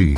esporte.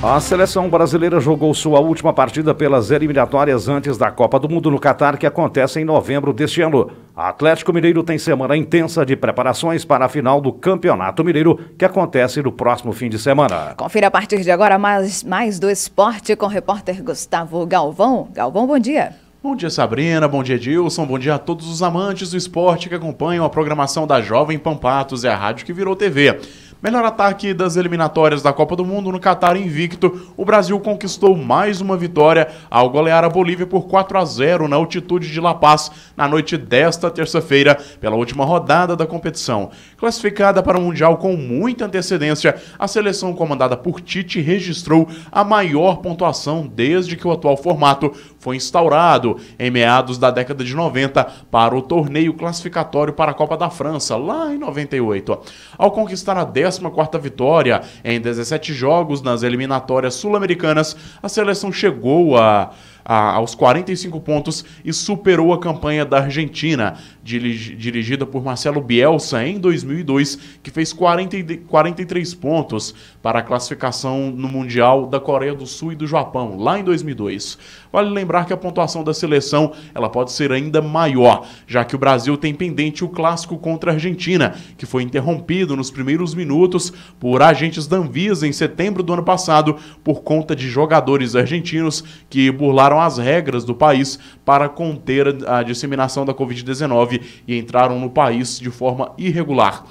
A seleção brasileira jogou sua última partida pelas eliminatórias antes da Copa do Mundo no Catar, que acontece em novembro deste ano. A Atlético Mineiro tem semana intensa de preparações para a final do Campeonato Mineiro, que acontece no próximo fim de semana. Confira a partir de agora mais, mais do esporte com o repórter Gustavo Galvão. Galvão, bom dia. Bom dia, Sabrina. Bom dia, Dilson. Bom dia a todos os amantes do esporte que acompanham a programação da Jovem Pampatos e a rádio que virou TV. Melhor ataque das eliminatórias da Copa do Mundo no Catar invicto, o Brasil conquistou mais uma vitória ao golear a Bolívia por 4 a 0 na altitude de La Paz na noite desta terça-feira, pela última rodada da competição. Classificada para o Mundial com muita antecedência, a seleção comandada por Tite registrou a maior pontuação desde que o atual formato foi instaurado em meados da década de 90 para o torneio classificatório para a Copa da França, lá em 98. Ao conquistar a 10 14ª vitória em 17 jogos nas eliminatórias sul-americanas, a seleção chegou a a, aos 45 pontos e superou a campanha da Argentina, dirigi, dirigida por Marcelo Bielsa em 2002, que fez 40, 43 pontos para a classificação no Mundial da Coreia do Sul e do Japão, lá em 2002. Vale lembrar que a pontuação da seleção ela pode ser ainda maior, já que o Brasil tem pendente o clássico contra a Argentina, que foi interrompido nos primeiros minutos por agentes da Anvisa em setembro do ano passado por conta de jogadores argentinos que burlaram as regras do país para conter a disseminação da Covid-19 e entraram no país de forma irregular.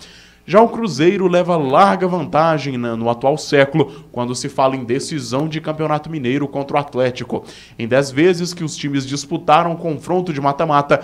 Já o Cruzeiro leva larga vantagem no atual século quando se fala em decisão de Campeonato Mineiro contra o Atlético. Em 10 vezes que os times disputaram confronto de mata-mata,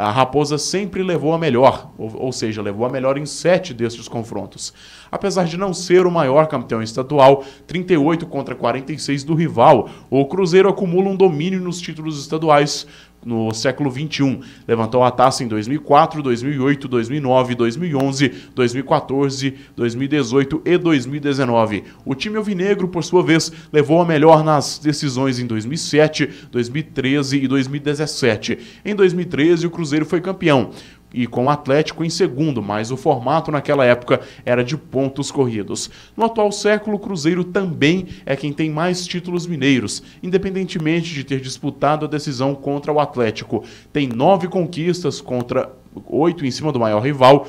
a Raposa sempre levou a melhor, ou, ou, seja, levou a melhor em sete destes confrontos. Apesar de não ser o maior campeão estadual, 38 contra 46 do rival, o Cruzeiro acumula um domínio nos títulos estaduais, no século XXI. Levantou a taça em 2004, 2008, 2009, 2011, 2014, 2018 e 2019. O time alvinegro, por sua vez, levou a melhor nas decisões em 2007, 2013 e 2017. Em 2013, o Cruzeiro foi campeão e com o Atlético em segundo, mas o formato naquela época era de pontos corridos. No atual século, o Cruzeiro também é quem tem mais títulos mineiros, independentemente de ter disputado a decisão contra o Atlético. Tem nove conquistas contra oito em cima do maior rival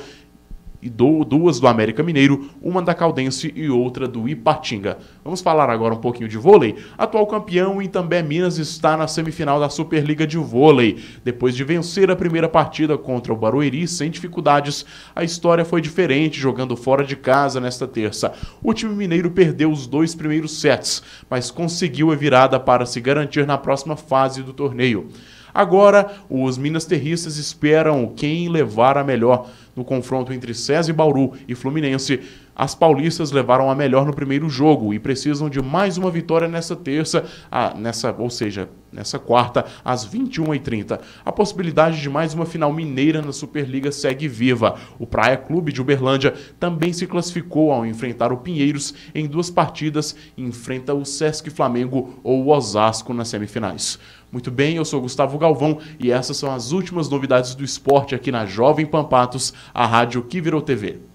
e do, duas do América Mineiro, uma da Caldense e outra do Ipatinga. Vamos falar agora um pouquinho de vôlei. Atual campeão Itambé Minas está na semifinal da Superliga de Vôlei. Depois de vencer a primeira partida contra o Barueri sem dificuldades, a história foi diferente jogando fora de casa nesta terça. O time mineiro perdeu os dois primeiros sets, mas conseguiu a virada para se garantir na próxima fase do torneio. Agora, os Minas Terristas esperam quem levar a melhor no confronto entre César e Bauru e Fluminense, as paulistas levaram a melhor no primeiro jogo e precisam de mais uma vitória nessa terça, nessa, ou seja, nessa quarta, às 21h30. A possibilidade de mais uma final mineira na Superliga segue viva. O Praia Clube de Uberlândia também se classificou ao enfrentar o Pinheiros em duas partidas e enfrenta o Sesc Flamengo ou o Osasco nas semifinais. Muito bem, eu sou Gustavo Galvão e essas são as últimas novidades do esporte aqui na Jovem Pampatos a rádio que virou TV.